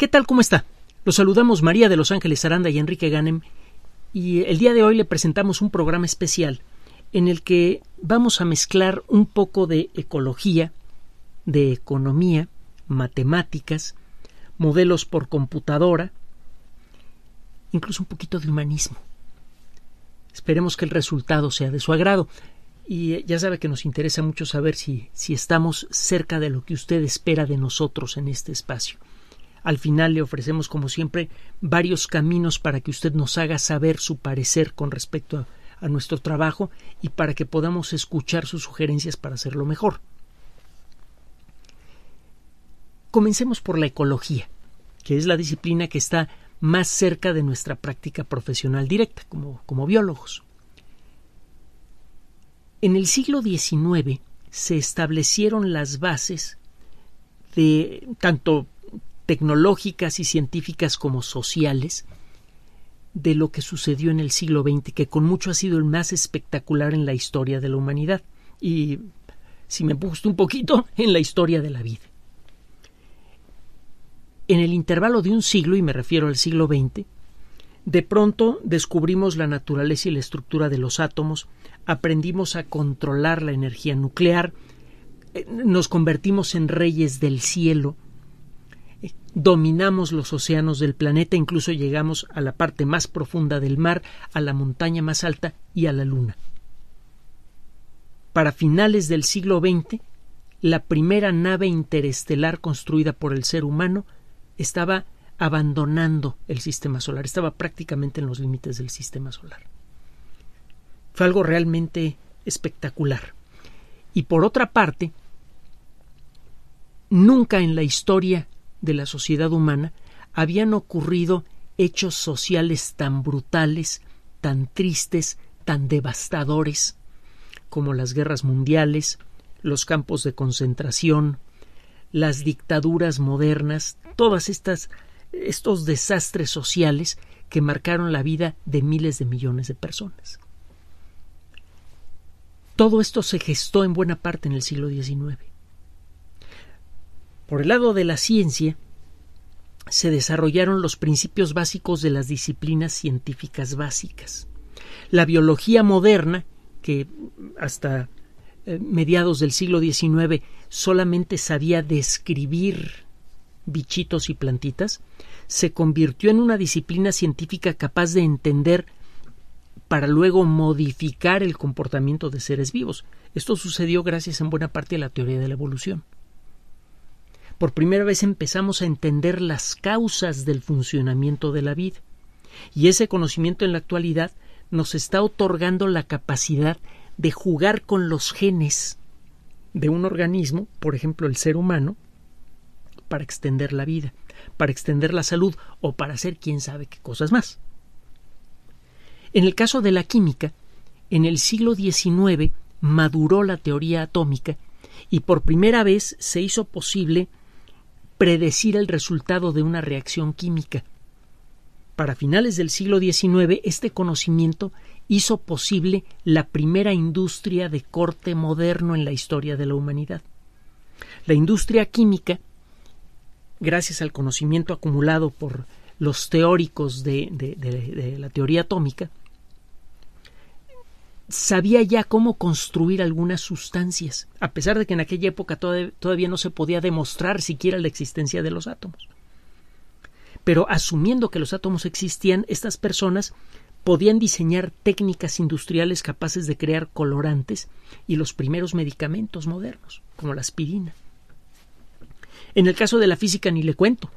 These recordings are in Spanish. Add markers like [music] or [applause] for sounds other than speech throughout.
¿Qué tal? ¿Cómo está? Los saludamos María de Los Ángeles Aranda y Enrique Ganem y eh, el día de hoy le presentamos un programa especial en el que vamos a mezclar un poco de ecología, de economía, matemáticas, modelos por computadora, incluso un poquito de humanismo. Esperemos que el resultado sea de su agrado. Y eh, ya sabe que nos interesa mucho saber si, si estamos cerca de lo que usted espera de nosotros en este espacio. Al final le ofrecemos, como siempre, varios caminos para que usted nos haga saber su parecer con respecto a, nuestro trabajo y para que podamos escuchar sus sugerencias para hacerlo mejor. Comencemos por la ecología, que es la disciplina que está más cerca de nuestra práctica profesional directa como, como biólogos. En el siglo XIX se establecieron las bases de tanto tecnológicas y científicas como sociales de lo que sucedió en el siglo XX, que con mucho ha sido el más espectacular en la historia de la humanidad y, si me gusta un poquito, [laughs] en la historia de la vida. En el intervalo de un siglo, y me refiero al siglo XX, de pronto descubrimos la naturaleza y la estructura de los átomos, aprendimos a controlar la energía nuclear, eh, nos convertimos en reyes del cielo, dominamos los océanos del planeta, incluso llegamos a la parte más profunda del mar, a la montaña más alta y a la luna. Para finales del siglo XX, la primera nave interestelar construida por el ser humano estaba abandonando el sistema solar, estaba prácticamente en los límites del sistema solar. Fue algo realmente espectacular. Y por otra parte, nunca en la historia de la sociedad humana habían ocurrido hechos sociales tan brutales, tan tristes, tan devastadores, como las guerras mundiales, los campos de concentración, las dictaduras modernas, todas estas estos desastres sociales que marcaron la vida de miles de millones de personas. Todo esto se gestó en buena parte en el siglo XIX. Por el lado de la ciencia, se desarrollaron los principios básicos de las disciplinas científicas básicas. La biología moderna, que hasta eh, mediados del siglo XIX solamente sabía describir bichitos y plantitas, se convirtió en una disciplina científica capaz de entender para luego modificar el comportamiento de seres vivos. Esto sucedió gracias en buena parte a la teoría de la evolución por primera vez empezamos a entender las causas del funcionamiento de la vida. Y ese conocimiento en la actualidad nos está otorgando la capacidad de jugar con los genes de un organismo, por ejemplo el ser humano, para extender la vida, para extender la salud o para hacer quién sabe qué cosas más. En el caso de la química, en el siglo XIX maduró la teoría atómica y por primera vez se hizo posible predecir el resultado de una reacción química. Para finales del siglo XIX, este conocimiento hizo posible la primera industria de corte moderno en la historia de la humanidad. La industria química, gracias al conocimiento acumulado por los teóricos de, de la teoría atómica, sabía ya cómo construir algunas sustancias, a pesar de que en aquella época todavía, no se podía demostrar siquiera la existencia de los átomos. Pero asumiendo que los átomos existían, estas personas podían diseñar técnicas industriales capaces de crear colorantes y los primeros medicamentos modernos, como la aspirina. En el caso de la física ni le cuento.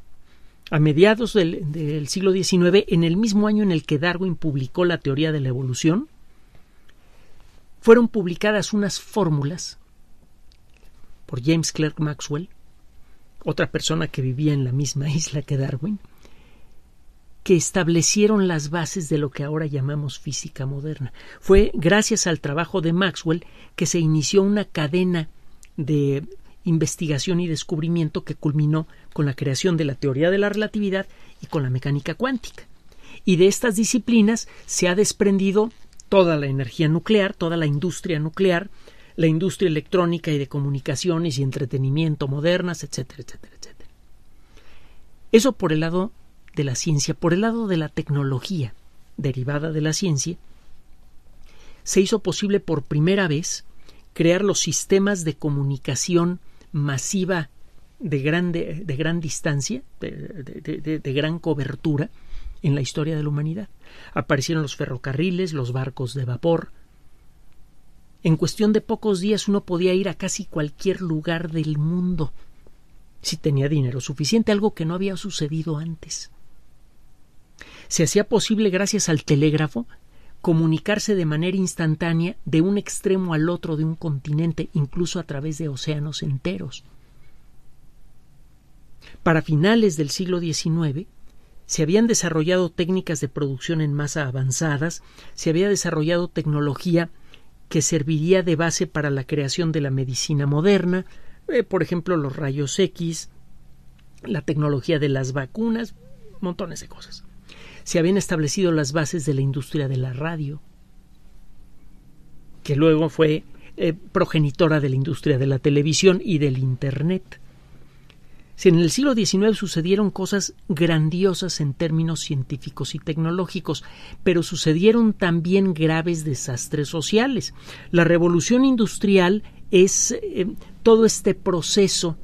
A mediados del siglo XIX, en el mismo año en el que Darwin publicó la teoría de la evolución, fueron publicadas unas fórmulas por James Clerk Maxwell, otra persona que vivía en la misma isla que Darwin, que establecieron las bases de lo que ahora llamamos física moderna. Fue gracias al trabajo de Maxwell que se inició una cadena de investigación y descubrimiento que culminó con la creación de la teoría de la relatividad y con la mecánica cuántica. Y de estas disciplinas se ha desprendido toda la energía nuclear, toda la industria nuclear, la industria electrónica y de comunicaciones y entretenimiento modernas, etcétera, etcétera, etcétera. Eso por el lado de la ciencia, por el lado de la tecnología derivada de la ciencia, se hizo posible por primera vez crear los sistemas de comunicación masiva de, grande, de gran distancia, de, gran cobertura, en la historia de la humanidad. Aparecieron los ferrocarriles, los barcos de vapor. En cuestión de pocos días uno podía ir a casi cualquier lugar del mundo si tenía dinero suficiente, algo que no había sucedido antes. Se hacía posible gracias al telégrafo comunicarse de manera instantánea de un extremo al otro de un continente, incluso a través de océanos enteros. Para finales del siglo XIX, se habían desarrollado técnicas de producción en masa avanzadas, se había desarrollado tecnología que serviría de base para la creación de la medicina moderna, eh, por ejemplo los rayos X, la tecnología de las vacunas, montones de cosas. Se habían establecido las bases de la industria de la radio, que luego fue eh, progenitora de la industria de la televisión y del Internet. Si en el siglo XIX sucedieron cosas grandiosas en términos científicos y tecnológicos, pero sucedieron también graves desastres sociales. La revolución industrial es eh, todo este proceso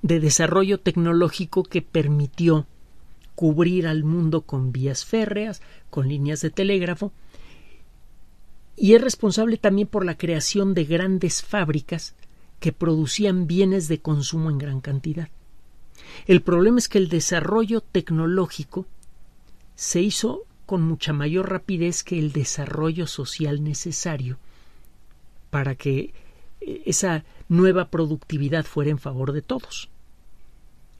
de desarrollo tecnológico que permitió cubrir al mundo con vías férreas, con líneas de telégrafo, y es responsable también por la creación de grandes fábricas que producían bienes de consumo en gran cantidad. El problema es que el desarrollo tecnológico se hizo con mucha mayor rapidez que el desarrollo social necesario para que eh, esa nueva productividad fuera en favor de todos.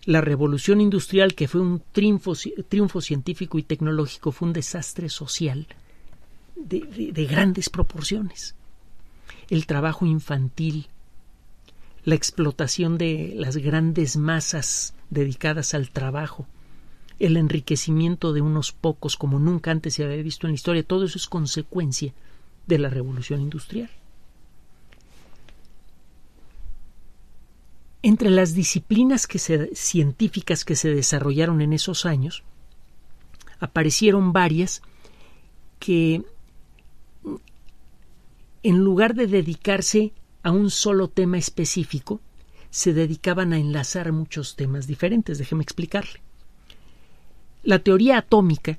La revolución industrial, que fue un triunfo, científico y tecnológico, fue un desastre social de grandes proporciones. El trabajo infantil, la explotación de las grandes masas dedicadas al trabajo, el enriquecimiento de unos pocos como nunca antes se había visto en la historia, todo eso es consecuencia de la revolución industrial. Entre las disciplinas científicas que se desarrollaron en esos años, aparecieron varias que en lugar de dedicarse a un solo tema específico, se dedicaban a enlazar muchos temas diferentes. Déjeme explicarle. La teoría atómica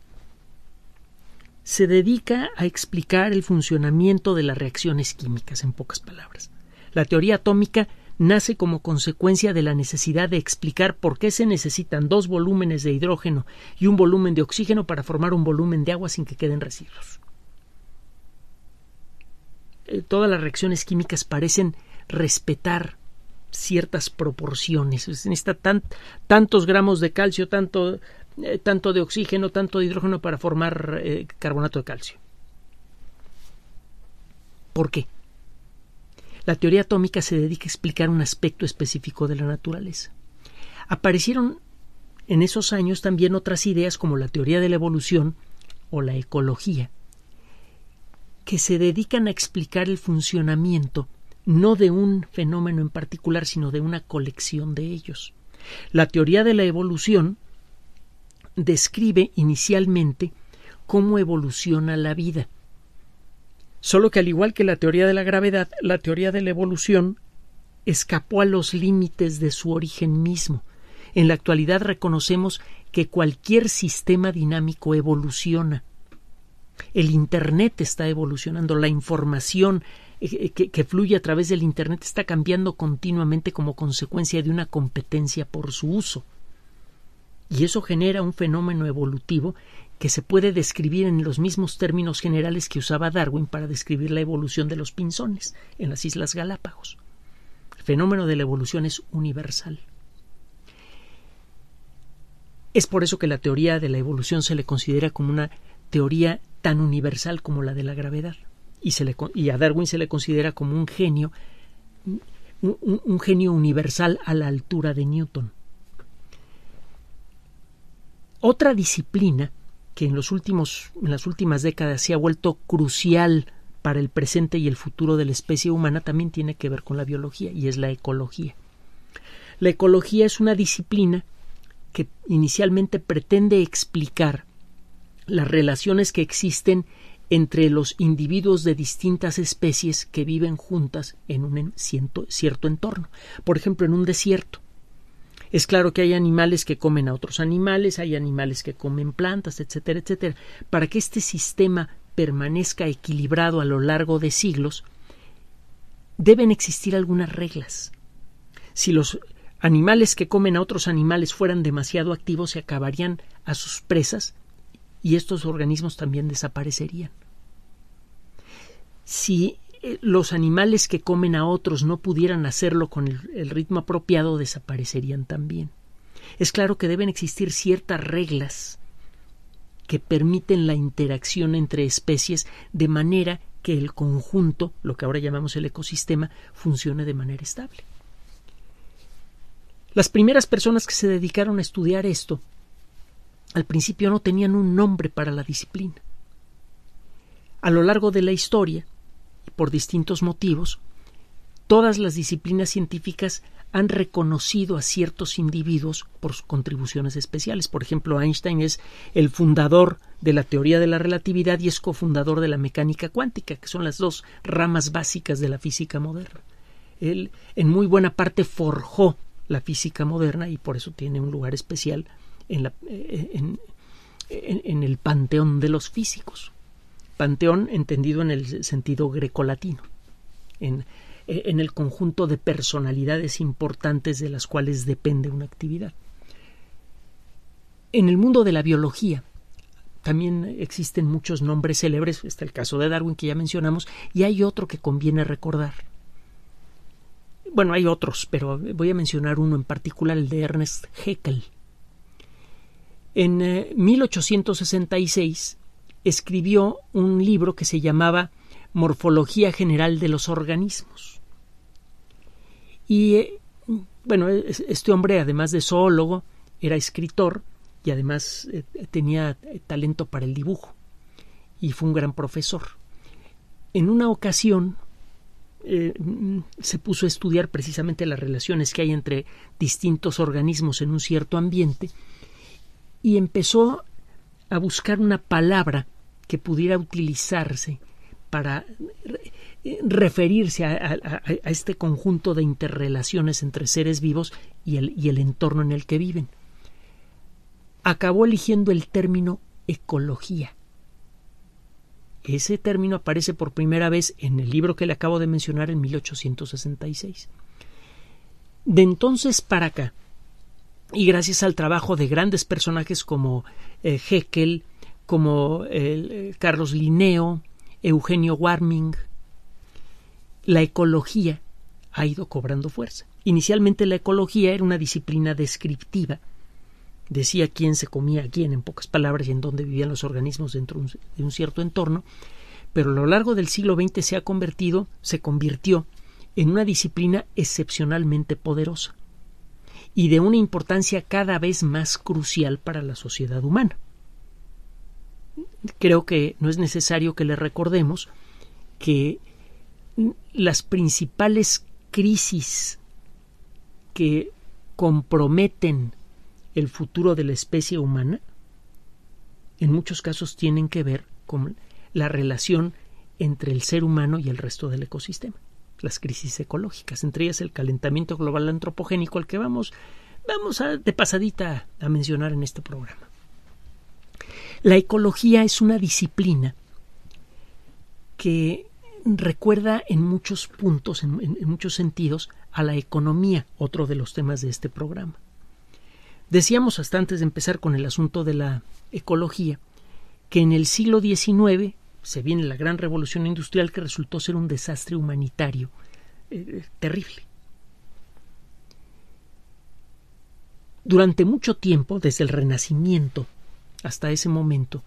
se dedica a explicar el funcionamiento de las reacciones químicas, en pocas palabras. La teoría atómica nace como consecuencia de la necesidad de explicar por qué se necesitan dos volúmenes de hidrógeno y un volumen de oxígeno para formar un volumen de agua sin que queden residuos. Eh, todas las reacciones químicas parecen respetar ciertas proporciones. Se necesita tantos gramos de calcio, eh, tanto, de oxígeno, tanto de hidrógeno para formar eh, carbonato de calcio. ¿Por qué? La teoría atómica se dedica a explicar un aspecto específico de la naturaleza. Aparecieron en esos años también otras ideas como la teoría de la evolución o la ecología, que se dedican a explicar el funcionamiento no de un fenómeno en particular, sino de una colección de ellos. La teoría de la evolución describe inicialmente cómo evoluciona la vida. Solo que al igual que la teoría de la gravedad, la teoría de la evolución escapó a los límites de su origen mismo. En la actualidad reconocemos que cualquier sistema dinámico evoluciona, el Internet está evolucionando, la información eh, eh, que, fluye a través del Internet está cambiando continuamente como consecuencia de una competencia por su uso. Y eso genera un fenómeno evolutivo que se puede describir en los mismos términos generales que usaba Darwin para describir la evolución de los pinzones en las Islas Galápagos. El fenómeno de la evolución es universal. Es por eso que la teoría de la evolución se le considera como una teoría tan universal como la de la gravedad. Y, se le, a Darwin se le considera como un genio, un, genio universal a la altura de Newton. Otra disciplina que en, los últimos, en las últimas décadas se ha vuelto crucial para el presente y el futuro de la especie humana también tiene que ver con la biología y es la ecología. La ecología es una disciplina que inicialmente pretende explicar las relaciones que existen entre los individuos de distintas especies que viven juntas en un cierto, entorno, por ejemplo, en un desierto. Es claro que hay animales que comen a otros animales, hay animales que comen plantas, etcétera, etcétera. Para que este sistema permanezca equilibrado a lo largo de siglos, deben existir algunas reglas. Si los animales que comen a otros animales fueran demasiado activos, se acabarían a sus presas y estos organismos también desaparecerían. Si eh, los animales que comen a otros no pudieran hacerlo con el, ritmo apropiado, desaparecerían también. Es claro que deben existir ciertas reglas que permiten la interacción entre especies de manera que el conjunto, lo que ahora llamamos el ecosistema, funcione de manera estable. Las primeras personas que se dedicaron a estudiar esto al principio no tenían un nombre para la disciplina. A lo largo de la historia, y por distintos motivos, todas las disciplinas científicas han reconocido a ciertos individuos por sus contribuciones especiales. Por ejemplo, Einstein es el fundador de la teoría de la relatividad y es cofundador de la mecánica cuántica, que son las dos ramas básicas de la física moderna. Él en muy buena parte forjó la física moderna y por eso tiene un lugar especial eh, eh, en, el panteón de los físicos. Panteón entendido en el sentido grecolatino, en, eh, en el conjunto de personalidades importantes de las cuales depende una actividad. En el mundo de la biología también existen muchos nombres célebres, está el caso de Darwin que ya mencionamos, y hay otro que conviene recordar. Bueno, hay otros, pero voy a mencionar uno en particular, el de Ernest Haeckel, en 1866 eh, escribió un libro que se llamaba Morfología General de los Organismos. Y eh, bueno, este hombre, además de zoólogo, era escritor y además eh, tenía talento para el dibujo y fue un gran profesor. En una ocasión se puso a estudiar precisamente las relaciones que hay entre distintos organismos en un cierto ambiente y empezó a buscar una palabra que pudiera utilizarse para eh, referirse a, este conjunto de interrelaciones entre seres vivos y el, y el, entorno en el que viven. Acabó eligiendo el término ecología. Ese término aparece por primera vez en el libro que le acabo de mencionar en 1866. De entonces para acá, y gracias al trabajo de grandes personajes como Hekel eh, Heckel, como eh, Carlos Linneo, Eugenio Warming, la ecología ha ido cobrando fuerza. Inicialmente la ecología era una disciplina descriptiva. Decía quién se comía a quién, en pocas palabras, y en dónde vivían los organismos dentro de un cierto entorno, pero a lo largo del siglo XX se ha convertido, se convirtió en una disciplina excepcionalmente poderosa y de una importancia cada vez más crucial para la sociedad humana. Creo que no es necesario que le recordemos que las principales crisis que comprometen el futuro de la especie humana en muchos casos tienen que ver con la relación entre el ser humano y el resto del ecosistema las crisis ecológicas, entre ellas el calentamiento global antropogénico al que vamos, vamos a, de pasadita a mencionar en este programa. La ecología es una disciplina que recuerda en muchos puntos, en, en muchos sentidos, a la economía, otro de los temas de este programa. Decíamos hasta antes de empezar con el asunto de la ecología, que en el siglo XIX se viene la gran revolución industrial que resultó ser un desastre humanitario eh, eh, terrible. Durante mucho tiempo, desde el Renacimiento hasta ese momento,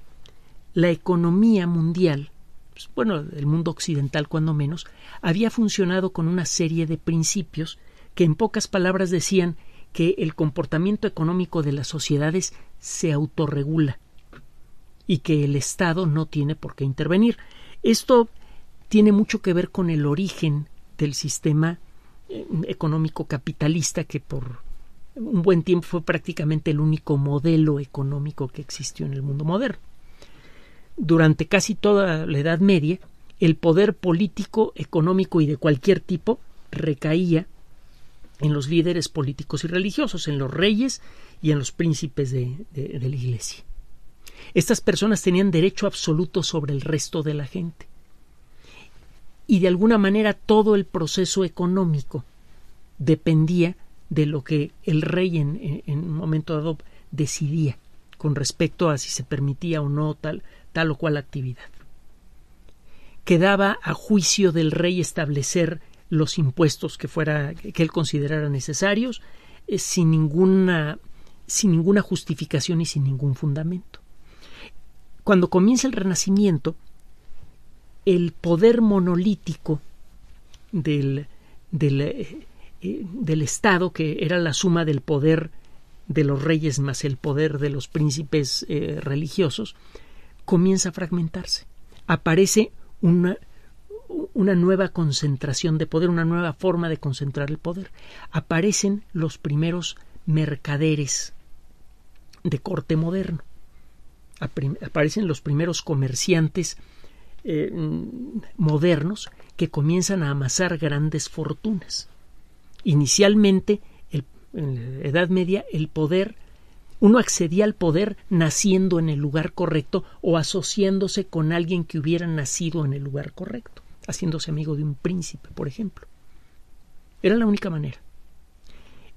la economía mundial, pues, bueno, el mundo occidental cuando menos, había funcionado con una serie de principios que en pocas palabras decían que el comportamiento económico de las sociedades se autorregula, y que el Estado no tiene por qué intervenir. Esto tiene mucho que ver con el origen del sistema eh, económico capitalista que por un buen tiempo fue prácticamente el único modelo económico que existió en el mundo moderno. Durante casi toda la Edad Media, el poder político, económico y de cualquier tipo recaía en los líderes políticos y religiosos, en los reyes y en los príncipes de, la Iglesia. Estas personas tenían derecho absoluto sobre el resto de la gente. Y de alguna manera todo el proceso económico dependía de lo que el rey en, un momento dado decidía con respecto a si se permitía o no tal, tal o cual actividad. Quedaba a juicio del rey establecer los impuestos que fuera que él considerara necesarios eh, sin ninguna sin ninguna justificación y sin ningún fundamento cuando comienza el Renacimiento, el poder monolítico del, eh, eh, del, Estado, que era la suma del poder de los reyes más el poder de los príncipes eh, religiosos, comienza a fragmentarse. Aparece una, una nueva concentración de poder, una nueva forma de concentrar el poder. Aparecen los primeros mercaderes de corte moderno aparecen los primeros comerciantes eh, modernos que comienzan a amasar grandes fortunas. Inicialmente, en la Edad Media, el poder, uno accedía al poder naciendo en el lugar correcto o asociándose con alguien que hubiera nacido en el lugar correcto, haciéndose amigo de un príncipe, por ejemplo. Era la única manera.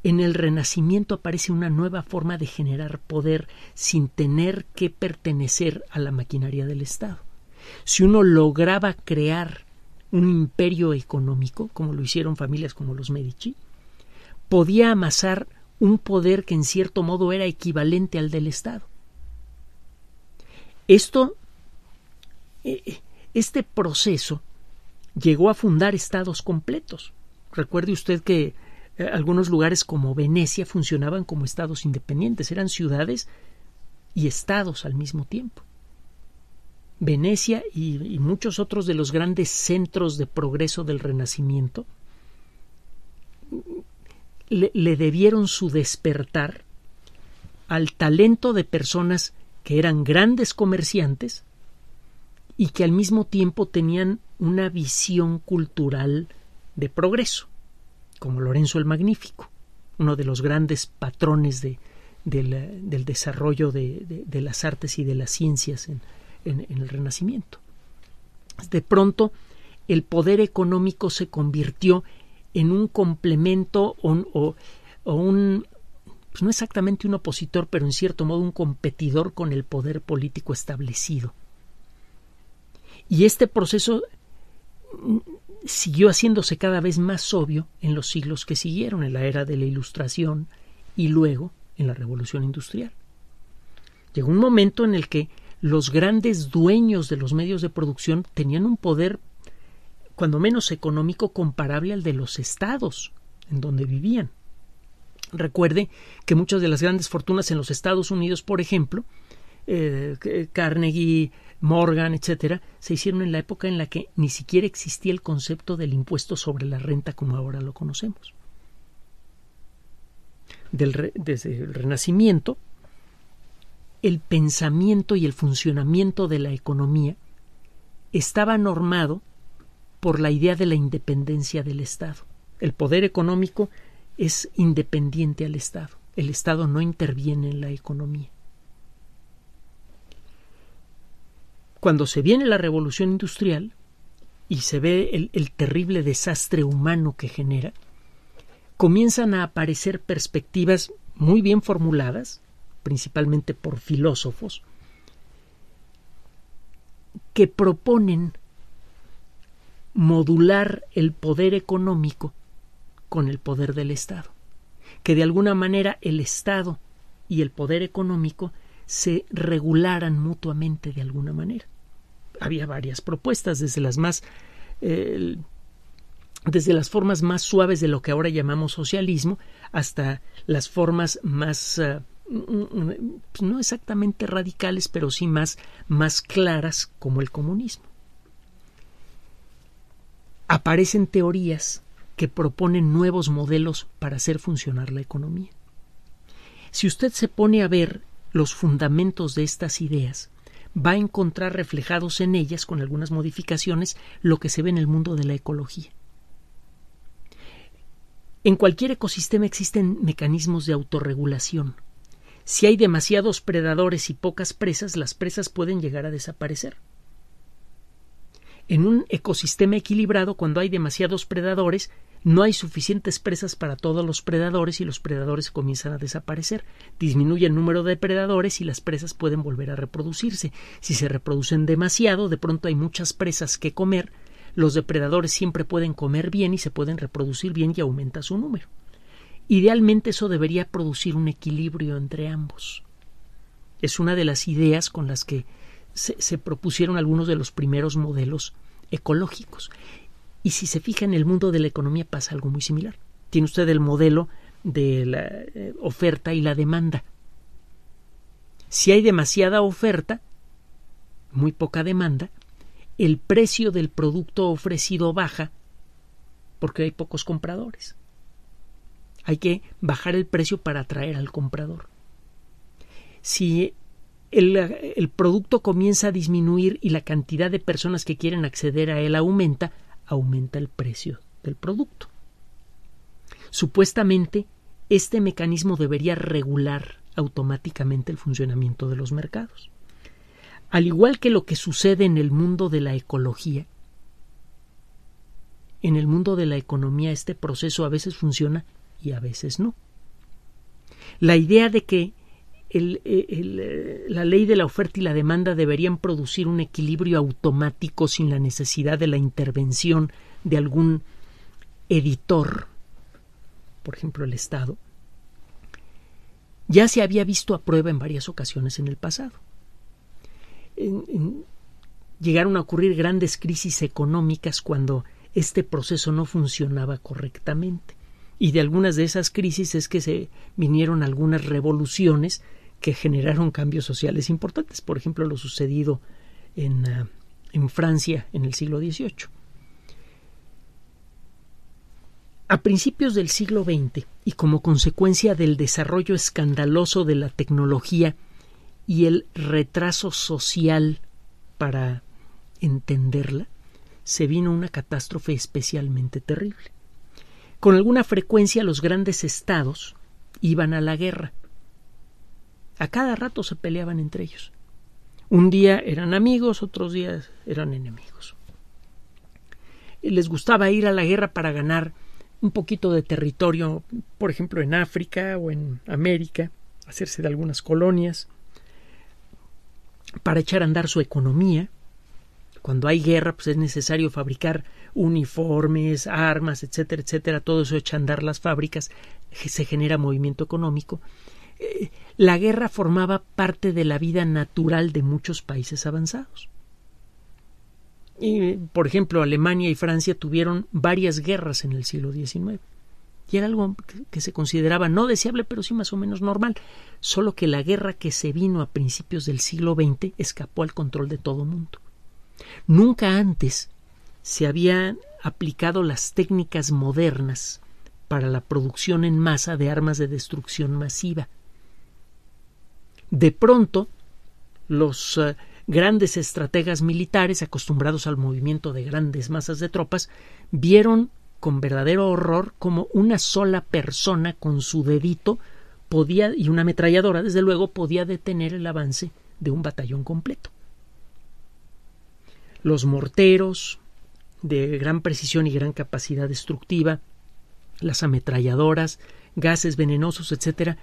En el Renacimiento aparece una nueva forma de generar poder sin tener que pertenecer a la maquinaria del Estado. Si uno lograba crear un imperio económico, como lo hicieron familias como los Medici, podía amasar un poder que en cierto modo era equivalente al del Estado. Esto, e, e, este proceso llegó a fundar estados completos. Recuerde usted que eh, algunos lugares como Venecia funcionaban como estados independientes, eran ciudades y estados al mismo tiempo. Venecia y, muchos otros de los grandes centros de progreso del Renacimiento le debieron su despertar al talento de personas que eran grandes comerciantes y que al mismo tiempo tenían una visión cultural de progreso como Lorenzo el Magnífico, uno de los grandes patrones del, desarrollo de, las artes y de las ciencias en, el Renacimiento. De pronto, el poder económico se convirtió en un complemento o, un, pues no exactamente un opositor, pero en cierto modo un competidor con el poder político establecido. Y este proceso siguió haciéndose cada vez más obvio en los siglos que siguieron, en la era de la Ilustración y luego en la Revolución Industrial. Llegó un momento en el que los grandes dueños de los medios de producción tenían un poder, cuando menos económico, comparable al de los estados en donde vivían. Recuerde que muchas de las grandes fortunas en los Estados Unidos, por ejemplo, eh, Carnegie, Morgan, etcétera, se hicieron en la época en la que ni siquiera existía el concepto del impuesto sobre la renta como ahora lo conocemos. desde el Renacimiento, el pensamiento y el funcionamiento de la economía estaba normado por la idea de la independencia del Estado. El poder económico es independiente al Estado. El Estado no interviene en la economía. cuando se viene la revolución industrial y se ve el, terrible desastre humano que genera, comienzan a aparecer perspectivas muy bien formuladas, principalmente por filósofos, que proponen modular el poder económico con el poder del Estado, que de alguna manera el Estado y el poder económico se regularan mutuamente de alguna manera había varias propuestas, desde las más desde las formas más suaves de lo que ahora llamamos socialismo hasta las formas más ah, pues no exactamente radicales, pero sí más, más claras como el comunismo. Aparecen teorías que proponen nuevos modelos para hacer funcionar la economía. Si usted se pone a ver los fundamentos de estas ideas, va a encontrar reflejados en ellas, con algunas modificaciones, lo que se ve en el mundo de la ecología. En cualquier ecosistema existen mecanismos de autorregulación. Si hay demasiados predadores y pocas presas, las presas pueden llegar a desaparecer en un ecosistema equilibrado, cuando hay demasiados predadores, no hay suficientes presas para todos los predadores y los predadores comienzan a desaparecer. Disminuye el número de predadores y las presas pueden volver a reproducirse. Si se reproducen demasiado, de pronto hay muchas presas que comer. Los depredadores siempre pueden comer bien y se pueden reproducir bien y aumenta su número. Idealmente eso debería producir un equilibrio entre ambos. Es una de las ideas con las que se, propusieron algunos de los primeros modelos ecológicos. Y si se fija en el mundo de la economía pasa algo muy similar. Tiene usted el modelo de la eh, oferta y la demanda. Si hay demasiada oferta, muy poca demanda, el precio del producto ofrecido baja porque hay pocos compradores. Hay que bajar el precio para atraer al comprador. Si el, producto comienza a disminuir y la cantidad de personas que quieren acceder a él aumenta, aumenta el precio del producto. Supuestamente, este mecanismo debería regular automáticamente el funcionamiento de los mercados. Al igual que lo que sucede en el mundo de la ecología, en el mundo de la economía este proceso a veces funciona y a veces no. La idea de que eh, eh, la ley de la oferta y la demanda deberían producir un equilibrio automático sin la necesidad de la intervención de algún editor, por ejemplo el Estado, ya se había visto a prueba en varias ocasiones en el pasado. llegaron a ocurrir grandes crisis económicas cuando este proceso no funcionaba correctamente. Y de algunas de esas crisis es que se vinieron algunas revoluciones que generaron cambios sociales importantes, por ejemplo lo sucedido en, ah, en Francia en el siglo XVIII. A principios del siglo XX y como consecuencia del desarrollo escandaloso de la tecnología y el retraso social para entenderla, se vino una catástrofe especialmente terrible. Con alguna frecuencia los grandes estados iban a la guerra a cada rato se peleaban entre ellos. Un día eran amigos, otros días eran enemigos. Les gustaba ir a la guerra para ganar un poquito de territorio, por ejemplo, en África o en América, hacerse de algunas colonias, para echar a andar su economía. Cuando hay guerra, pues es necesario fabricar uniformes, armas, etcétera, etcétera. Todo eso echa a andar las fábricas, se genera movimiento económico. Eh, la guerra formaba parte de la vida natural de muchos países avanzados. por ejemplo, Alemania y Francia tuvieron varias guerras en el siglo XIX. Y era algo que se consideraba no deseable, pero sí más o menos normal. Solo que la guerra que se vino a principios del siglo XX escapó al control de todo mundo. Nunca antes se habían aplicado las técnicas modernas para la producción en masa de armas de destrucción masiva de pronto, los eh, grandes estrategas militares, acostumbrados al movimiento de grandes masas de tropas, vieron con verdadero horror cómo una sola persona con su dedito podía y una ametralladora, desde luego, podía detener el avance de un batallón completo. Los morteros de gran precisión y gran capacidad destructiva, las ametralladoras, gases venenosos, etcétera,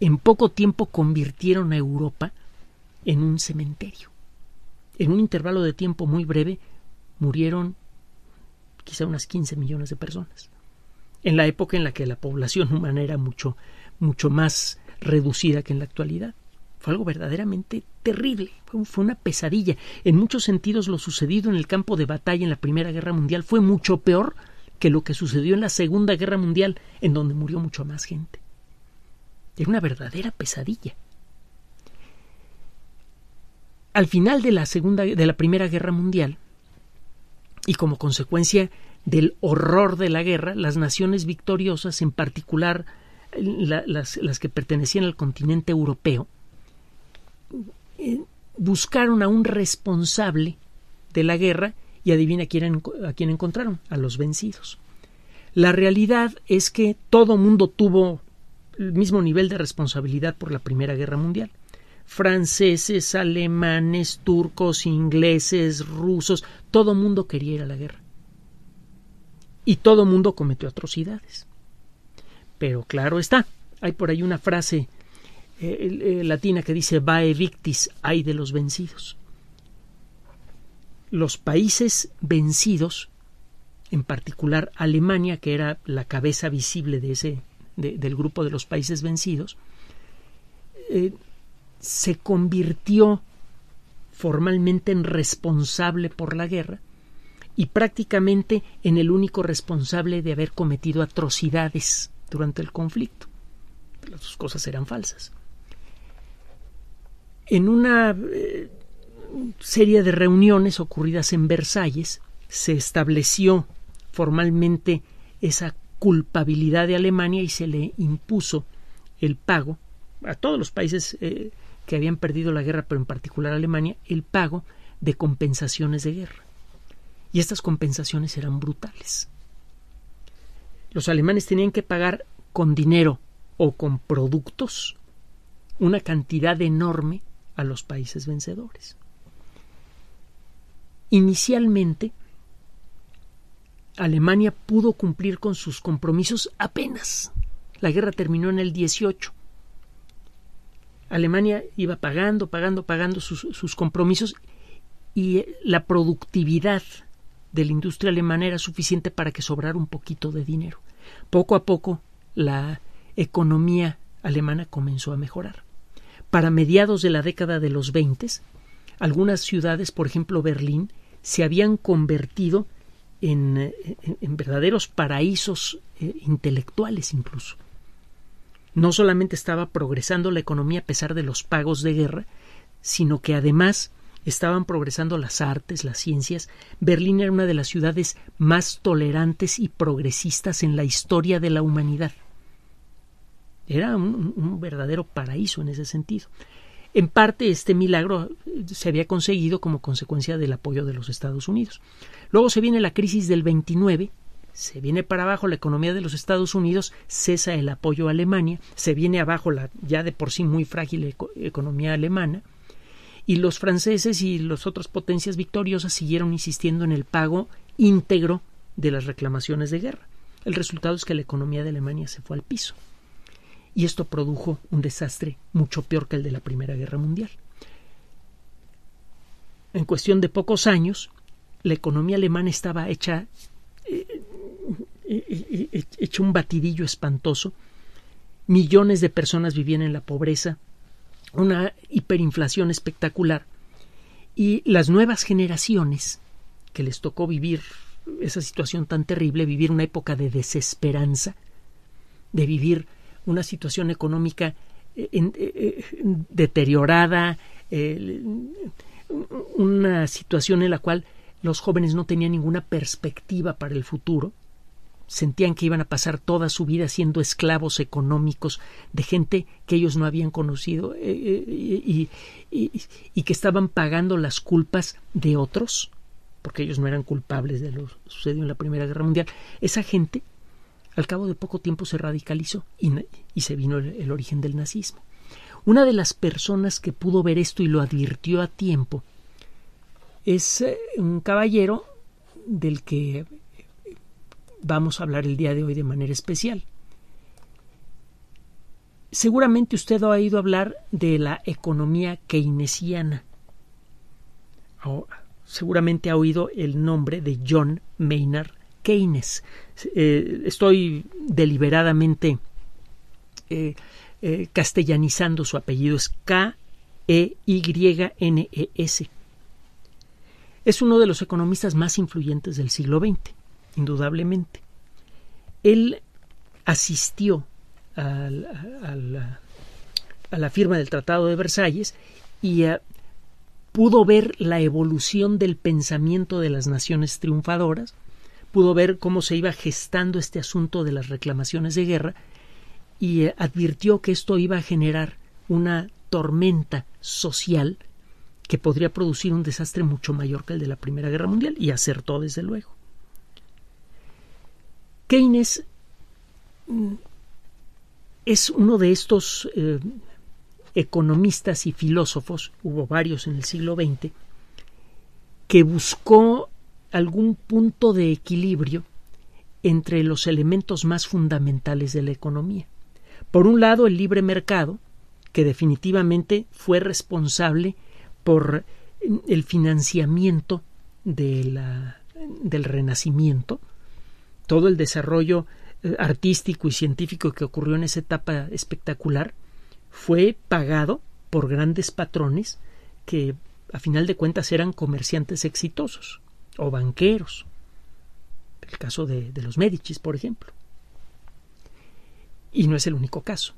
en poco tiempo convirtieron a Europa en un cementerio. En un intervalo de tiempo muy breve murieron quizá unas 15 millones de personas. En la época en la que la población humana era mucho, mucho más reducida que en la actualidad. Fue algo verdaderamente terrible, fue una pesadilla. En muchos sentidos lo sucedido en el campo de batalla en la Primera Guerra Mundial fue mucho peor que lo que sucedió en la Segunda Guerra Mundial, en donde murió mucho más gente. Era una verdadera pesadilla. Al final de la segunda de la Primera Guerra Mundial y como consecuencia del horror de la guerra, las naciones victoriosas, en particular las, que pertenecían al continente europeo, eh, buscaron a un responsable de la guerra y adivina a quién encontraron, a los vencidos. La realidad es que todo mundo tuvo el mismo nivel de responsabilidad por la Primera Guerra Mundial. Franceses, alemanes, turcos, ingleses, rusos, todo mundo quería ir a la guerra. Y todo mundo cometió atrocidades. Pero claro está, hay por ahí una frase eh, eh, latina que dice vae victis, hay de los vencidos. Los países vencidos, en particular Alemania, que era la cabeza visible de ese del grupo de los países vencidos, eh, se convirtió formalmente en responsable por la guerra y prácticamente en el único responsable de haber cometido atrocidades durante el conflicto. Las dos cosas eran falsas. En una eh, serie de reuniones ocurridas en Versalles se estableció formalmente esa culpabilidad de Alemania y se le impuso el pago a todos los países eh, que habían perdido la guerra, pero en particular a Alemania, el pago de compensaciones de guerra. Y estas compensaciones eran brutales. Los alemanes tenían que pagar con dinero o con productos una cantidad enorme a los países vencedores. Inicialmente, Alemania pudo cumplir con sus compromisos apenas. La guerra terminó en el 18. Alemania iba pagando, pagando, pagando sus, compromisos y eh, la productividad de la industria alemana era suficiente para que sobrara un poquito de dinero. Poco a poco la economía alemana comenzó a mejorar. Para mediados de la década de los 20, algunas ciudades, por ejemplo Berlín, se habían convertido eh, en, verdaderos paraísos eh, intelectuales incluso. No solamente estaba progresando la economía a pesar de los pagos de guerra, sino que además estaban progresando las artes, las ciencias. Berlín era una de las ciudades más tolerantes y progresistas en la historia de la humanidad. Era un, verdadero paraíso en ese sentido. En parte este milagro eh, se había conseguido como consecuencia del apoyo de los Estados Unidos. Luego se viene la crisis del 29, se viene para abajo la economía de los Estados Unidos, cesa el apoyo a Alemania, se viene abajo la ya de por sí muy frágil economía alemana, y los franceses y las otras potencias victoriosas siguieron insistiendo en el pago íntegro de las reclamaciones de guerra. El resultado es que la economía de Alemania se fue al piso. Y esto produjo un desastre mucho peor que el de la Primera Guerra Mundial. En cuestión de pocos años, la economía alemana estaba hecha, eh, eh, eh, un batidillo espantoso, millones de personas vivían en la pobreza, una hiperinflación espectacular, y las nuevas generaciones que les tocó vivir esa situación tan terrible, vivir una época de desesperanza, de vivir una situación económica deteriorada, una situación en la cual los jóvenes no tenían ninguna perspectiva para el futuro, sentían que iban a pasar toda su vida siendo esclavos económicos de gente que ellos no habían conocido eh, eh, y, que estaban pagando las culpas de otros, porque ellos no eran culpables de lo sucedido en la Primera Guerra Mundial, esa gente al cabo de poco tiempo se radicalizó y, se vino el origen del nazismo. Una de las personas que pudo ver esto y lo advirtió a tiempo es eh, un caballero del que vamos a hablar el día de hoy de manera especial. Seguramente usted ha oído hablar de la economía keynesiana. seguramente ha oído el nombre de John Maynard Keynes. Eh, estoy deliberadamente eh, castellanizando su apellido. Es K-E-Y-N-E-S. Es uno de los economistas más influyentes del siglo XX, indudablemente. Él asistió a la, firma del Tratado de Versalles y eh, pudo ver la evolución del pensamiento de las naciones triunfadoras, pudo ver cómo se iba gestando este asunto de las reclamaciones de guerra y eh, advirtió que esto iba a generar una tormenta social que podría producir un desastre mucho mayor que el de la Primera Guerra Mundial, y acertó desde luego. Keynes mm, es uno de estos eh, economistas y filósofos, hubo varios en el siglo XX, que buscó algún punto de equilibrio entre los elementos más fundamentales de la economía. Por un lado, el libre mercado, que definitivamente fue responsable por el financiamiento del Renacimiento, todo el desarrollo eh, artístico y científico que ocurrió en esa etapa espectacular fue pagado por grandes patrones que a final de cuentas eran comerciantes exitosos o banqueros. El caso de, los médicis por ejemplo. Y no es el único caso.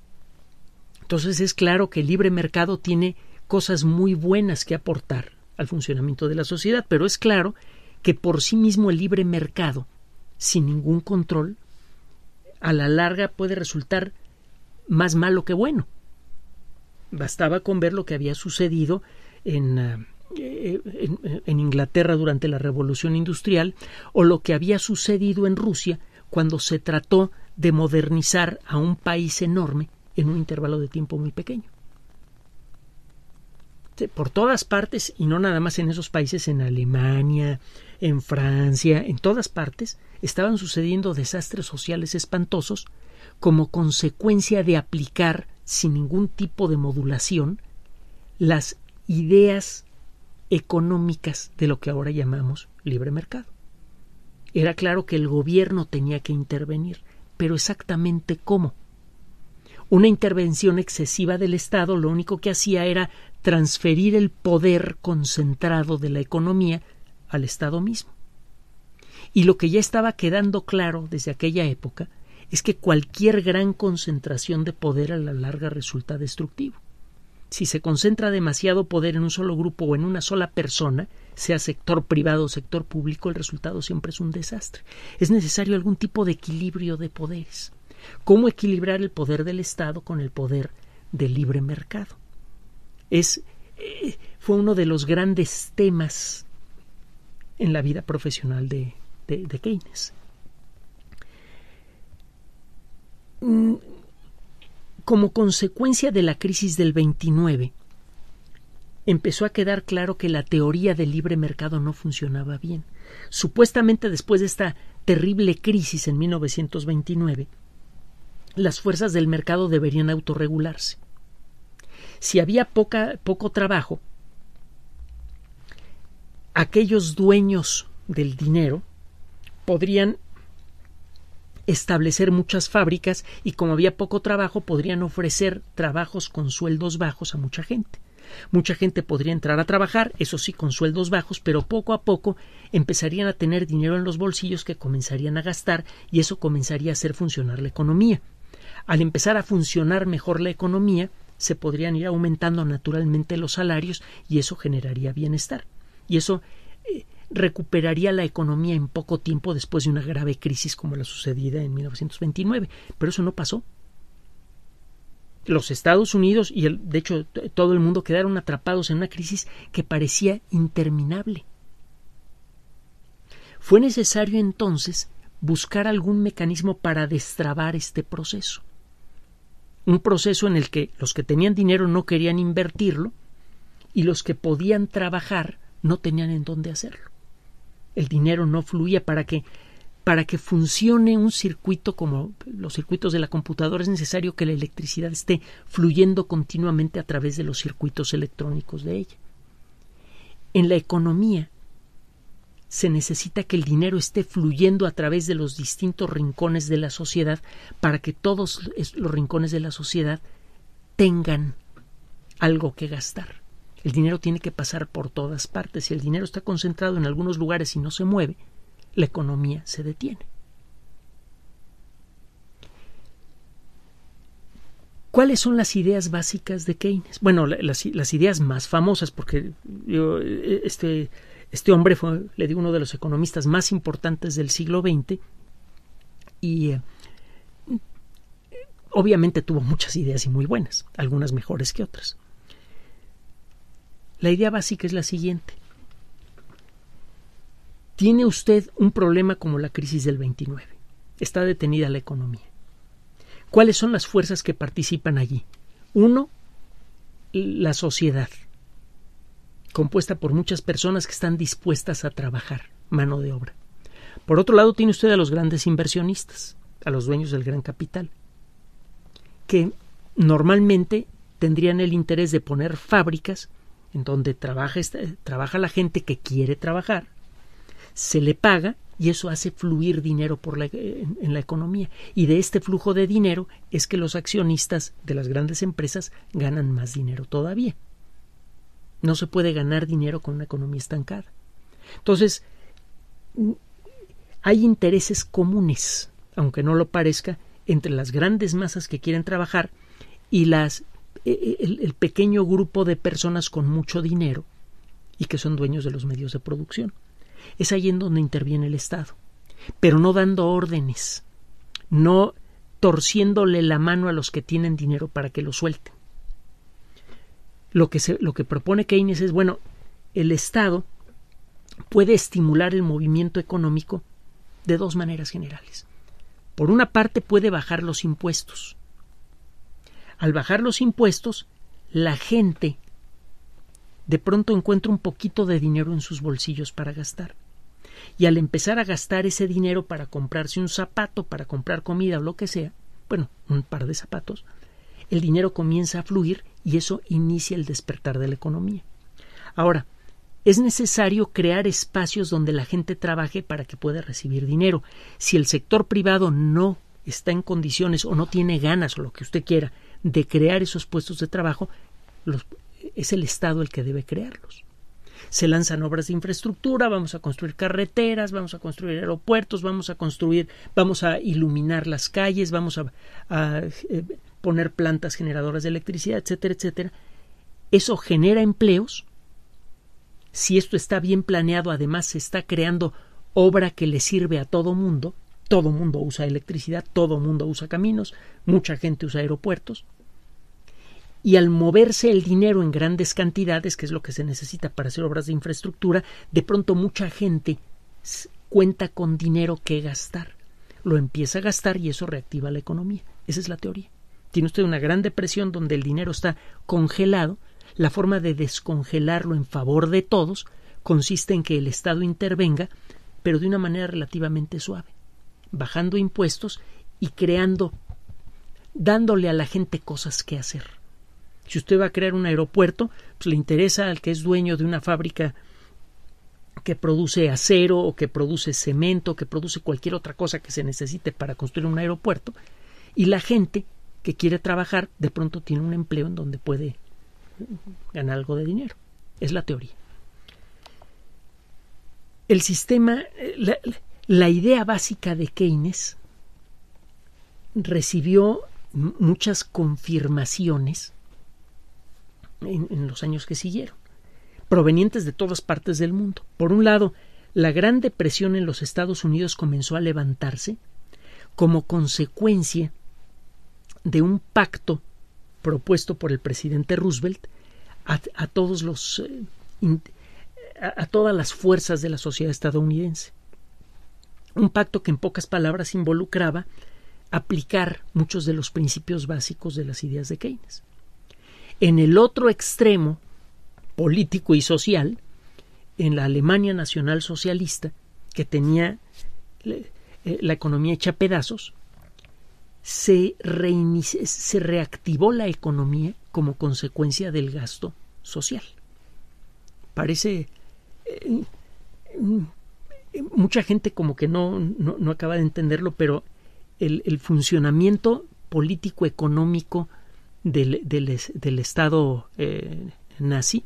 Entonces es claro que el libre mercado tiene cosas muy buenas que aportar al funcionamiento de la sociedad, pero es claro que por sí mismo el libre mercado, sin ningún control, a la larga puede resultar más malo que bueno. Bastaba con ver lo que había sucedido en, eh, eh, eh, en, Inglaterra durante la Revolución Industrial o lo que había sucedido en Rusia cuando se trató de modernizar a un país enorme en un intervalo de tiempo muy pequeño por todas partes, y no nada más en esos países, en Alemania, en Francia, en todas partes, estaban sucediendo desastres sociales espantosos como consecuencia de aplicar sin ningún tipo de modulación las ideas económicas de lo que ahora llamamos libre mercado. Era claro que el gobierno tenía que intervenir, pero exactamente cómo. Una intervención excesiva del Estado lo único que hacía era transferir el poder concentrado de la economía al Estado mismo. Y lo que ya estaba quedando claro desde aquella época es que cualquier gran concentración de poder a la larga resulta destructivo. Si se concentra demasiado poder en un solo grupo o en una sola persona, sea sector privado o sector público, el resultado siempre es un desastre. Es necesario algún tipo de equilibrio de poderes. ¿Cómo equilibrar el poder del Estado con el poder del libre mercado? es, eh, fue uno de los grandes temas en la vida profesional de, de, de Keynes. Mm, como consecuencia de la crisis del 29, empezó a quedar claro que la teoría del libre mercado no funcionaba bien. Supuestamente después de esta terrible crisis en 1929, las fuerzas del mercado deberían autorregularse si había poco trabajo, aquellos dueños del dinero podrían establecer muchas fábricas y como había poco trabajo podrían ofrecer trabajos con sueldos bajos a mucha gente. Mucha gente podría entrar a trabajar, eso sí, con sueldos bajos, pero poco a poco empezarían a tener dinero en los bolsillos que comenzarían a gastar y eso comenzaría a hacer funcionar la economía. Al empezar a funcionar mejor la economía, se podrían ir aumentando naturalmente los salarios y eso generaría bienestar. Y eso eh, recuperaría la economía en poco tiempo después de una grave crisis como la sucedida en 1929. Pero eso no pasó. Los Estados Unidos y, el, de hecho, todo el mundo quedaron atrapados en una crisis que parecía interminable. Fue necesario entonces buscar algún mecanismo para destrabar este proceso un proceso en el que los que tenían dinero no querían invertirlo y los que podían trabajar no tenían en dónde hacerlo. El dinero no fluía para que para que funcione un circuito como los circuitos de la computadora es necesario que la electricidad esté fluyendo continuamente a través de los circuitos electrónicos de ella. En la economía se necesita que el dinero esté fluyendo a través de los distintos rincones de la sociedad para que todos los rincones de la sociedad tengan algo que gastar. El dinero tiene que pasar por todas partes. Si el dinero está concentrado en algunos lugares y no se mueve, la economía se detiene. ¿Cuáles son las ideas básicas de Keynes? Bueno, las, las ideas más famosas, porque yo, eh, este, este hombre fue, le digo, uno de los economistas más importantes del siglo XX y eh, obviamente tuvo muchas ideas y muy buenas, algunas mejores que otras. La idea básica es la siguiente. Tiene usted un problema como la crisis del 29. Está detenida la economía. ¿Cuáles son las fuerzas que participan allí? Uno, la sociedad, compuesta por muchas personas que están dispuestas a trabajar, mano de obra. Por otro lado, tiene usted a los grandes inversionistas, a los dueños del gran capital, que normalmente tendrían el interés de poner fábricas en donde trabaja, este, trabaja la gente que quiere trabajar, se le paga y eso hace fluir dinero por en, la economía. Y de este flujo de dinero es que los accionistas de las grandes empresas ganan más dinero todavía. No se puede ganar dinero con una economía estancada. Entonces, hay intereses comunes, aunque no lo parezca, entre las grandes masas que quieren trabajar y las, e, e, el, el pequeño grupo de personas con mucho dinero y que son dueños de los medios de producción. Es ahí en donde interviene el Estado, pero no dando órdenes, no torciéndole la mano a los que tienen dinero para que lo suelten lo que, se, lo que propone Keynes es, bueno, el Estado puede estimular el movimiento económico de dos maneras generales. Por una parte puede bajar los impuestos. Al bajar los impuestos, la gente de pronto encuentra un poquito de dinero en sus bolsillos para gastar. Y al empezar a gastar ese dinero para comprarse un zapato, para comprar comida o lo que sea, bueno, un par de zapatos, el dinero comienza a fluir y eso inicia el despertar de la economía. Ahora, es necesario crear espacios donde la gente trabaje para que pueda recibir dinero. Si el sector privado no está en condiciones o no tiene ganas o lo que usted quiera de crear esos puestos de trabajo, es el Estado el que debe crearlos. Se lanzan obras de infraestructura, vamos a construir carreteras, vamos a construir aeropuertos, vamos a construir, vamos a iluminar las calles, vamos a, eh, poner plantas generadoras de electricidad, etcétera, etcétera. Eso genera empleos. Si esto está bien planeado, además se está creando obra que le sirve a todo mundo. Todo mundo usa electricidad, todo mundo usa caminos, mucha gente usa aeropuertos. Y al moverse el dinero en grandes cantidades, que es lo que se necesita para hacer obras de infraestructura, de pronto mucha gente cuenta con dinero que gastar. Lo empieza a gastar y eso reactiva la economía. Esa es la teoría. Tiene usted una gran depresión donde el dinero está congelado. La forma de descongelarlo en favor de todos consiste en que el Estado intervenga, pero de una manera relativamente suave, bajando impuestos y creando, dándole a la gente cosas que hacer. Si usted va a crear un aeropuerto, pues le interesa al que es dueño de una fábrica que produce acero o que produce cemento, que produce cualquier otra cosa que se necesite para construir un aeropuerto, y la gente que quiere trabajar, de pronto tiene un empleo en donde puede eh, ganar algo de dinero. Es la teoría. El sistema, eh, la, idea básica de Keynes recibió muchas confirmaciones en, en, los años que siguieron, provenientes de todas partes del mundo. Por un lado, la Gran Depresión en los Estados Unidos comenzó a levantarse como consecuencia de un pacto propuesto por el presidente Roosevelt a, todos los eh, a todas las fuerzas de la sociedad estadounidense. Un pacto que en pocas palabras involucraba aplicar muchos de los principios básicos de las ideas de Keynes. En el otro extremo, político y social, en la Alemania nacional socialista, que tenía eh, la economía hecha pedazos, se, se reactivó la economía como consecuencia del gasto social. Parece... Eh, mm, mm, mucha gente como que no, no, acaba de entenderlo, pero el, funcionamiento político-económico del, Estado eh, nazi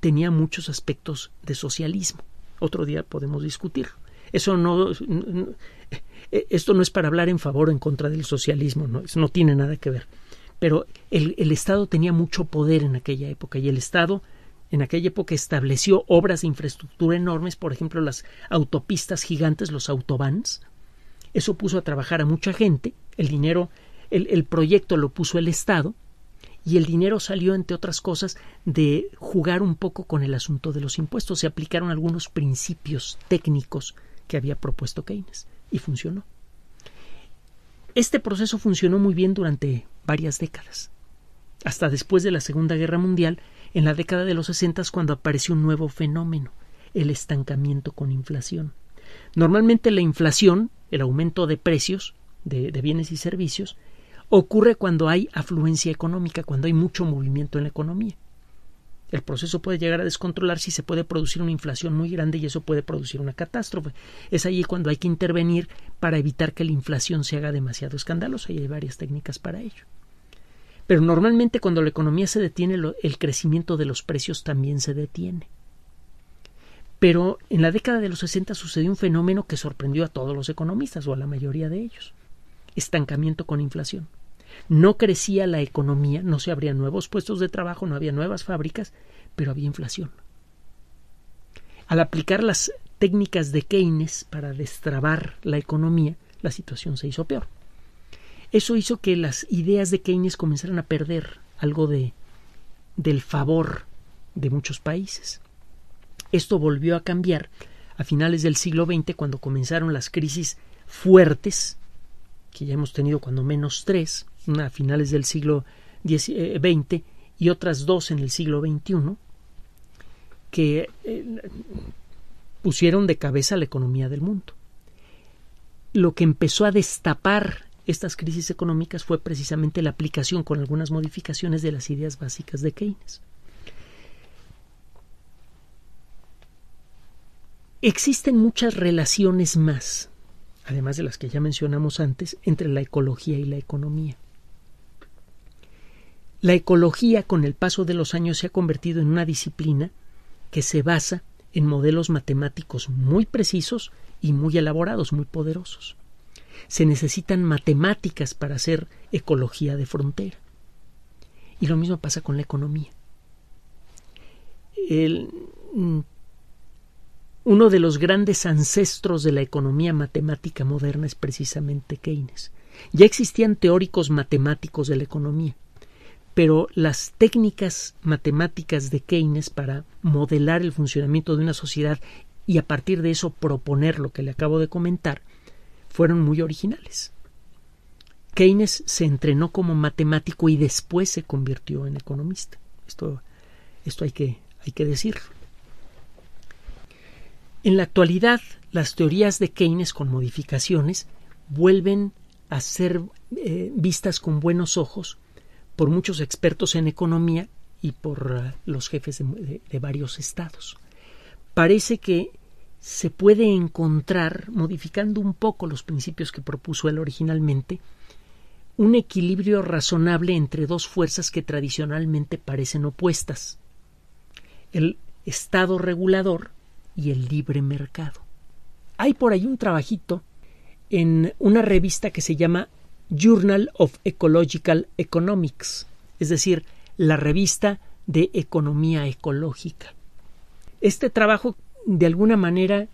tenía muchos aspectos de socialismo. Otro día podemos discutir eso no, e, esto no es para hablar en favor o en contra del socialismo, no, no tiene nada que ver. Pero el, el, Estado tenía mucho poder en aquella época y el Estado en aquella época estableció obras de infraestructura enormes, por ejemplo las autopistas gigantes, los autobans. Eso puso a trabajar a mucha gente, el dinero, el, el proyecto lo puso el Estado y el dinero salió, entre otras cosas, de jugar un poco con el asunto de los impuestos. Se aplicaron algunos principios técnicos que había propuesto Keynes y funcionó. Este proceso funcionó muy bien durante varias décadas, hasta después de la Segunda Guerra Mundial, en la década de los 60 cuando apareció un nuevo fenómeno, el estancamiento con inflación. Normalmente la inflación, el aumento de precios de, de bienes y servicios, ocurre cuando hay afluencia económica, cuando hay mucho movimiento en la economía el proceso puede llegar a descontrolarse y se puede producir una inflación muy grande y eso puede producir una catástrofe. Es ahí cuando hay que intervenir para evitar que la inflación se haga demasiado escandalosa y hay varias técnicas para ello. Pero normalmente cuando la economía se detiene, el crecimiento de los precios también se detiene. Pero en la década de los 60 sucedió un fenómeno que sorprendió a todos los economistas o a la mayoría de ellos. Estancamiento con inflación. No crecía la economía, no se abrían nuevos puestos de trabajo, no había nuevas fábricas, pero había inflación. Al aplicar las técnicas de Keynes para destrabar la economía, la situación se hizo peor. Eso hizo que las ideas de Keynes comenzaran a perder algo de del favor de muchos países. Esto volvió a cambiar a finales del siglo XX cuando comenzaron las crisis fuertes, que ya hemos tenido cuando menos tres, a finales del siglo XX eh, y otras dos en el siglo XXI, que eh, pusieron de cabeza la economía del mundo. Lo que empezó a destapar estas crisis económicas fue precisamente la aplicación con algunas modificaciones de las ideas básicas de Keynes. Existen muchas relaciones más, además de las que ya mencionamos antes, entre la ecología y la economía. La ecología con el paso de los años se ha convertido en una disciplina que se basa en modelos matemáticos muy precisos y muy elaborados, muy poderosos. Se necesitan matemáticas para hacer ecología de frontera. Y lo mismo pasa con la economía. Mm, uno de los grandes ancestros de la economía matemática moderna es precisamente Keynes. Ya existían teóricos matemáticos de la economía, pero las técnicas matemáticas de Keynes para modelar el funcionamiento de una sociedad y a partir de eso proponer lo que le acabo de comentar fueron muy originales. Keynes se entrenó como matemático y después se convirtió en economista. Esto, esto hay, que, hay que decirlo. En la actualidad, las teorías de Keynes con modificaciones vuelven a ser eh, vistas con buenos ojos por muchos expertos en economía y por eh, los jefes de varios estados. Parece que se puede encontrar, modificando un poco los principios que propuso él originalmente, un equilibrio razonable entre dos fuerzas que tradicionalmente parecen opuestas el Estado regulador y el libre mercado. Hay por ahí un trabajito en una revista que se llama Journal of Ecological Economics, es decir, la revista de economía ecológica. Este trabajo, de alguna manera,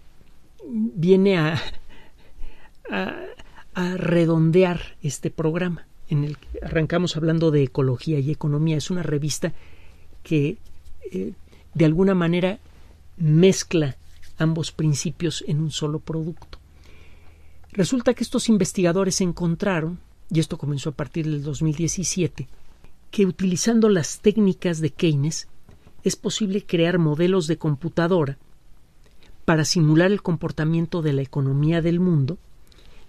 viene a, redondear este programa en el que arrancamos hablando de ecología y economía. Es una revista que eh, de alguna manera mezcla ambos principios en un solo producto. Resulta que estos investigadores encontraron, y esto comenzó a partir del 2017, que utilizando las técnicas de Keynes es posible crear modelos de computadora para simular el comportamiento de la economía del mundo,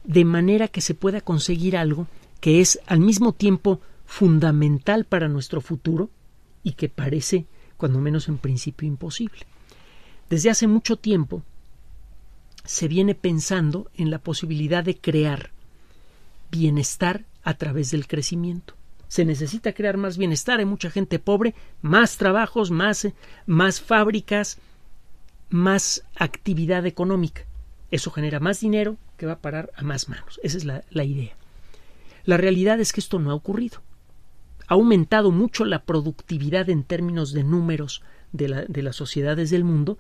de manera que se pueda conseguir algo que es al mismo tiempo fundamental para nuestro futuro y que parece, cuando menos en principio, imposible. Desde hace mucho tiempo, se viene pensando en la posibilidad de crear bienestar a través del crecimiento. Se necesita crear más bienestar, hay mucha gente pobre, más trabajos, más, eh, más fábricas, más actividad económica. Eso genera más dinero que va a parar a más manos. Esa es la, la idea. La realidad es que esto no ha ocurrido. Ha aumentado mucho la productividad en términos de números de, la, de las sociedades del mundo,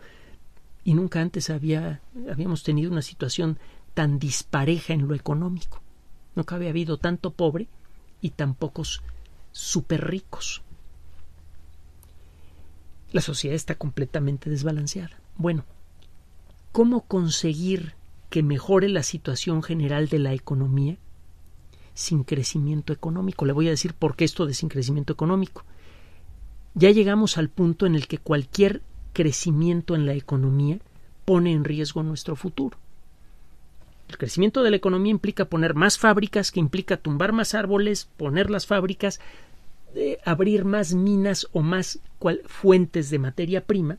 y nunca antes había, habíamos tenido una situación tan dispareja en lo económico. Nunca había habido tanto pobre y tan pocos súper ricos. La sociedad está completamente desbalanceada. Bueno, ¿cómo conseguir que mejore la situación general de la economía sin crecimiento económico? Le voy a decir por qué esto de sin crecimiento económico. Ya llegamos al punto en el que cualquier crecimiento en la economía pone en riesgo nuestro futuro. El crecimiento de la economía implica poner más fábricas, que implica tumbar más árboles, poner las fábricas, eh, abrir más minas o más fuentes de materia prima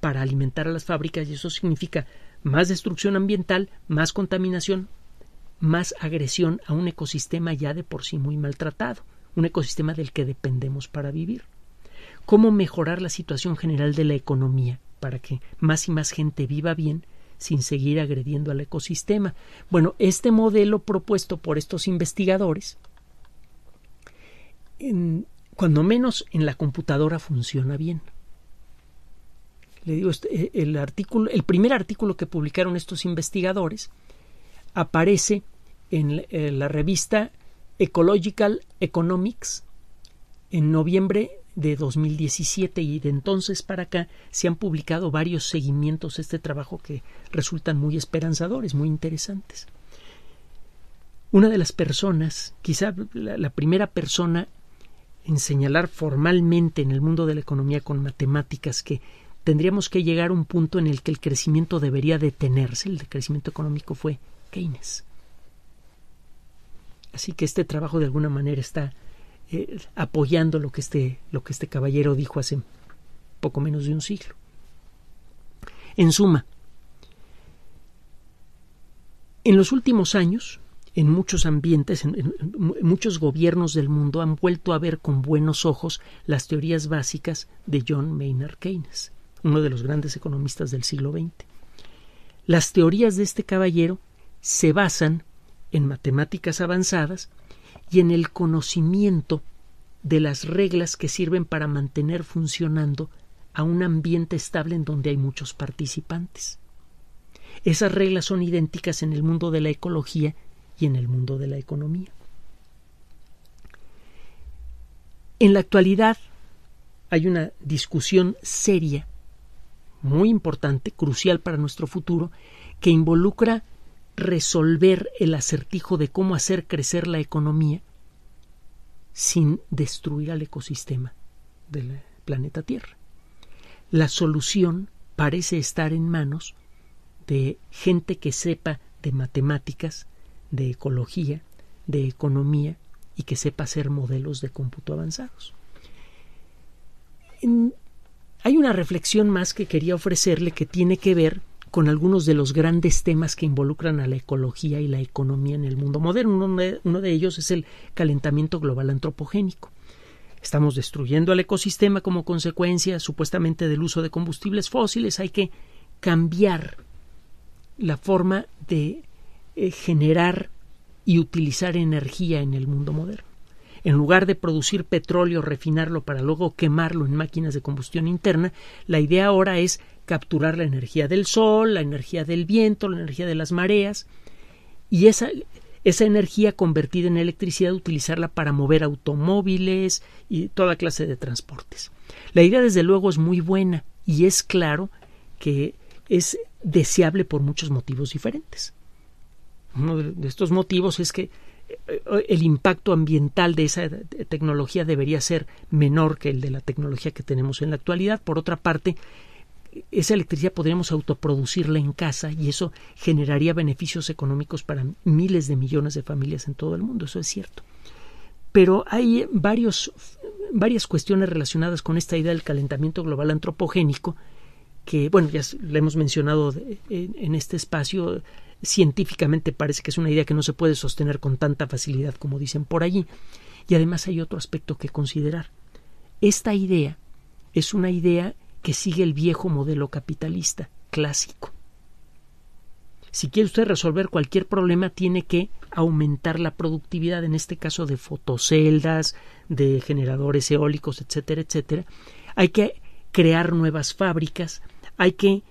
para alimentar a las fábricas y eso significa más destrucción ambiental, más contaminación, más agresión a un ecosistema ya de por sí muy maltratado, un ecosistema del que dependemos para vivir cómo mejorar la situación general de la economía para que más y más gente viva bien sin seguir agrediendo al ecosistema. Bueno, este modelo propuesto por estos investigadores, cuando menos en la computadora funciona bien. Le digo, este, eh, el, artículo, el primer artículo que publicaron estos investigadores aparece en la, eh, en la revista Ecological Economics en noviembre de 2017 y de entonces para acá se han publicado varios seguimientos de este trabajo que resultan muy esperanzadores, muy interesantes. Una de las personas, quizá la, primera persona en señalar formalmente en el mundo de la economía con matemáticas que tendríamos que llegar a un punto en el que el crecimiento debería detenerse, el crecimiento económico fue Keynes. Así que este trabajo de alguna manera está eh, apoyando lo que, este, lo que este caballero dijo hace poco menos de un siglo. En suma, en los últimos años, en muchos ambientes, en, muchos gobiernos del mundo han vuelto a ver con buenos ojos las teorías básicas de John Maynard Keynes, uno de los grandes economistas del siglo XX. Las teorías de este caballero se basan en matemáticas avanzadas y en el conocimiento de las reglas que sirven para mantener funcionando a un ambiente estable en donde hay muchos participantes. Esas reglas son idénticas en el mundo de la ecología y en el mundo de la economía. En la actualidad hay una discusión seria, muy importante, crucial para nuestro futuro, que involucra resolver el acertijo de cómo hacer crecer la economía sin destruir al ecosistema del planeta Tierra. La solución parece estar en manos de gente que sepa de matemáticas, de ecología, de economía y que sepa hacer modelos de cómputo avanzados. hay una reflexión más que quería ofrecerle que tiene que ver con algunos de los grandes temas que involucran a la ecología y la economía en el mundo moderno. Uno de, ellos es el calentamiento global antropogénico. Estamos destruyendo al ecosistema como consecuencia supuestamente del uso de combustibles fósiles. Hay que cambiar la forma de eh, generar y utilizar energía en el mundo moderno. En lugar de producir petróleo, refinarlo para luego quemarlo en máquinas de combustión interna, la idea ahora es capturar la energía del sol, la energía del viento, la energía de las mareas y esa, esa energía convertida en electricidad utilizarla para mover automóviles y toda clase de transportes. La idea desde luego es muy buena y es claro que es deseable por muchos motivos diferentes. Uno de estos motivos es que eh, el impacto ambiental de esa eh, tecnología debería ser menor que el de la tecnología que tenemos en la actualidad. Por otra parte, esa electricidad podríamos autoproducirla en casa y eso generaría beneficios económicos para miles de millones de familias en todo el mundo, eso es cierto. Pero hay varios, varias cuestiones relacionadas con esta idea del calentamiento global antropogénico que, bueno, ya la hemos mencionado en este espacio, científicamente parece que es una idea que no se puede sostener con tanta facilidad como dicen por allí. Y además hay otro aspecto que considerar. Esta idea es una idea que sigue el viejo modelo capitalista clásico. Si quiere usted resolver cualquier problema, tiene que aumentar la productividad, en este caso de fotoceldas, de generadores eólicos, etcétera, etcétera. Hay que crear nuevas fábricas, hay que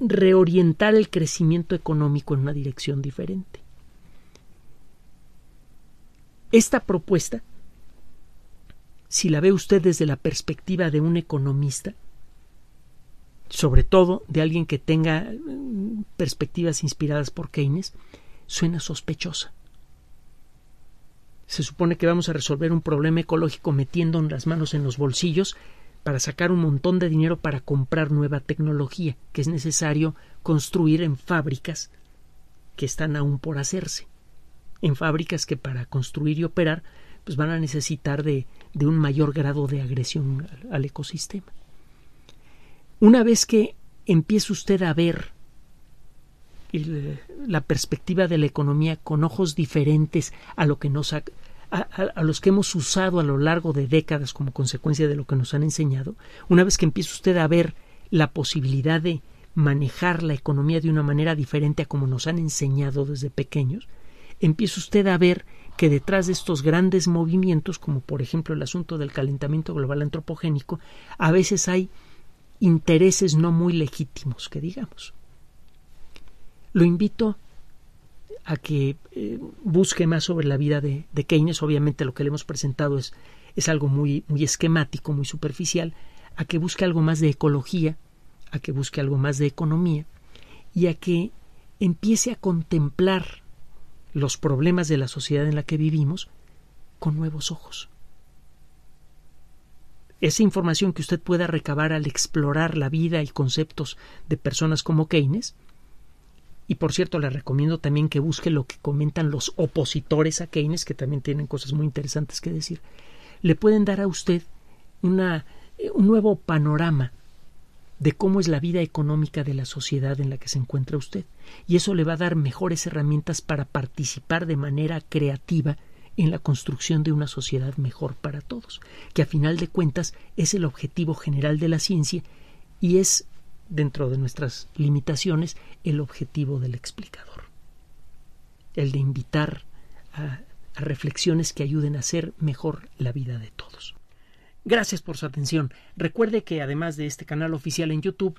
reorientar el crecimiento económico en una dirección diferente. Esta propuesta, si la ve usted desde la perspectiva de un economista, sobre todo de alguien que tenga eh, perspectivas inspiradas por Keynes, suena sospechosa. Se supone que vamos a resolver un problema ecológico metiendo las manos en los bolsillos para sacar un montón de dinero para comprar nueva tecnología que es necesario construir en fábricas que están aún por hacerse, en fábricas que para construir y operar pues van a necesitar de, un mayor grado de agresión al ecosistema. Una vez que empiece usted a ver la perspectiva de la economía con ojos diferentes a lo que nos a, a, los que hemos usado a lo largo de décadas como consecuencia de lo que nos han enseñado, una vez que empiece usted a ver la posibilidad de manejar la economía de una manera diferente a como nos han enseñado desde pequeños, empiece usted a ver que detrás de estos grandes movimientos, como por ejemplo el asunto del calentamiento global antropogénico, a veces hay intereses no muy legítimos, que digamos. Lo invito a que eh, busque más sobre la vida de, de, Keynes. Obviamente lo que le hemos presentado es, es algo muy, muy esquemático, muy superficial, a que busque algo más de ecología, a que busque algo más de economía y a que empiece a contemplar los problemas de la sociedad en la que vivimos con nuevos ojos esa información que usted pueda recabar al explorar la vida y conceptos de personas como Keynes. Y por cierto, le recomiendo también que busque lo que comentan los opositores a Keynes, que también tienen cosas muy interesantes que decir. Le pueden dar a usted una, eh, un nuevo panorama de cómo es la vida económica de la sociedad en la que se encuentra usted. Y eso le va a dar mejores herramientas para participar de manera creativa en la construcción de una sociedad mejor para todos, que a final de cuentas es el objetivo general de la ciencia y es, dentro de nuestras limitaciones, el objetivo del explicador, el de invitar a, reflexiones que ayuden a hacer mejor la vida de todos. Gracias por su atención. Recuerde que además de este canal oficial en YouTube,